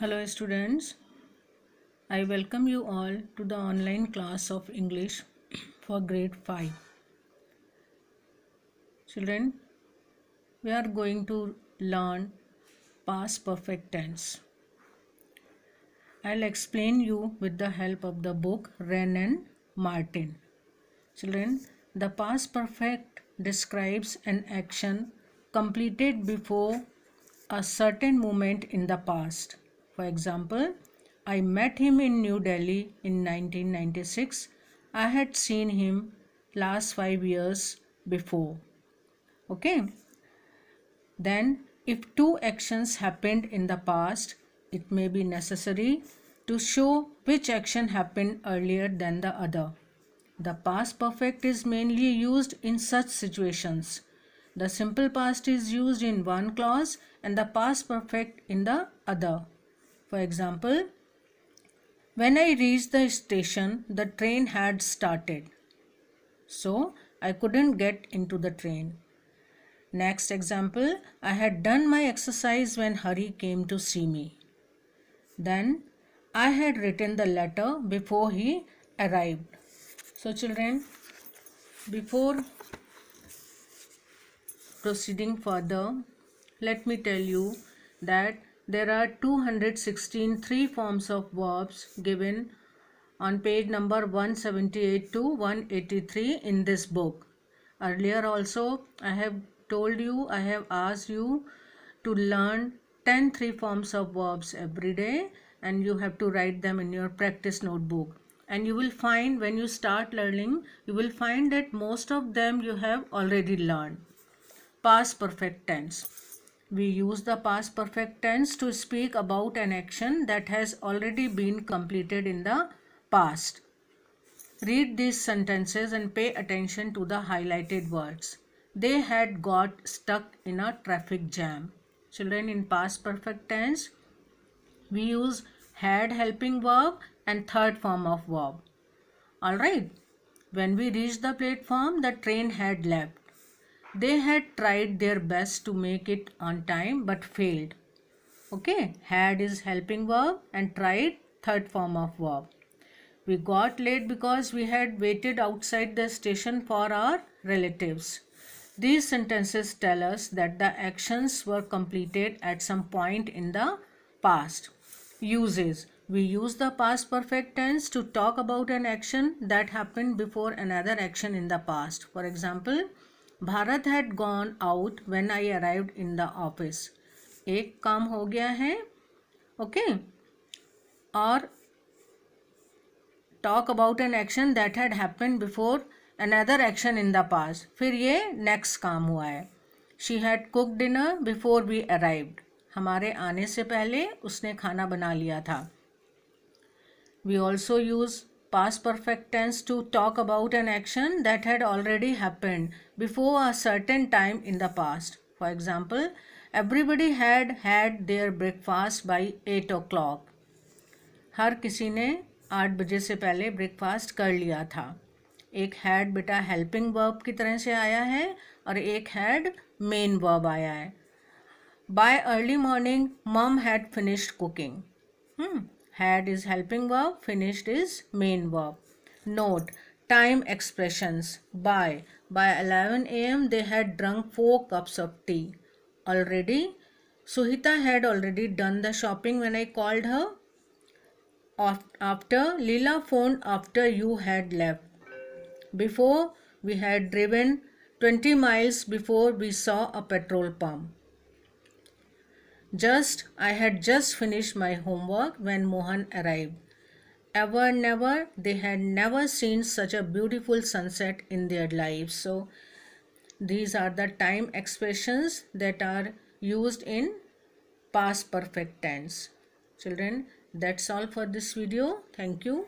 Hello students, I welcome you all to the online class of English for grade 5. Children, we are going to learn past perfect tense. I'll explain you with the help of the book Renan and Martin. Children, the past perfect describes an action completed before a certain moment in the past for example, I met him in New Delhi in 1996. I had seen him last 5 years before. Okay. Then if two actions happened in the past, it may be necessary to show which action happened earlier than the other. The past perfect is mainly used in such situations. The simple past is used in one clause and the past perfect in the other. For example, when I reached the station, the train had started. So, I couldn't get into the train. Next example, I had done my exercise when Hari came to see me. Then, I had written the letter before he arrived. So children, before proceeding further, let me tell you that there are 216 three forms of verbs given on page number 178 to 183 in this book. Earlier also I have told you, I have asked you to learn 10 three forms of verbs every day and you have to write them in your practice notebook and you will find when you start learning you will find that most of them you have already learned past perfect tense we use the past perfect tense to speak about an action that has already been completed in the past. Read these sentences and pay attention to the highlighted words. They had got stuck in a traffic jam. Children, in past perfect tense, we use had helping verb and third form of verb. Alright, when we reached the platform, the train had left. They had tried their best to make it on time but failed. Okay, had is helping verb and tried third form of verb. We got late because we had waited outside the station for our relatives. These sentences tell us that the actions were completed at some point in the past. Uses We use the past perfect tense to talk about an action that happened before another action in the past. For example, Bharat had gone out when I arrived in the office एक काम हो गया है okay okay? और talk about an action that had happen before another action in the past फिर ये next काम हुआ है she had cook dinner before we arrived हमारे आने से पहले उसने खाना बना लिया था we also use past perfect tense to talk about an action that had already happened before a certain time in the past. For example, everybody had had their breakfast by 8 o'clock. हर किसी ने आठ बजे से पहले breakfast कर लिया था एक हैड बेटा हेल्पिंग वर्ब की तरह से आया है और एक हैड मेन वर्ब आया है by early morning mum had finished cooking Had is helping verb, finished is main verb. Note, time expressions. By, by 11 am they had drunk 4 cups of tea. Already, Suhita had already done the shopping when I called her. After, Leela phoned after you had left. Before, we had driven 20 miles before we saw a petrol pump. Just I had just finished my homework when Mohan arrived. Ever never they had never seen such a beautiful sunset in their lives. So these are the time expressions that are used in past perfect tense. Children, that's all for this video. Thank you.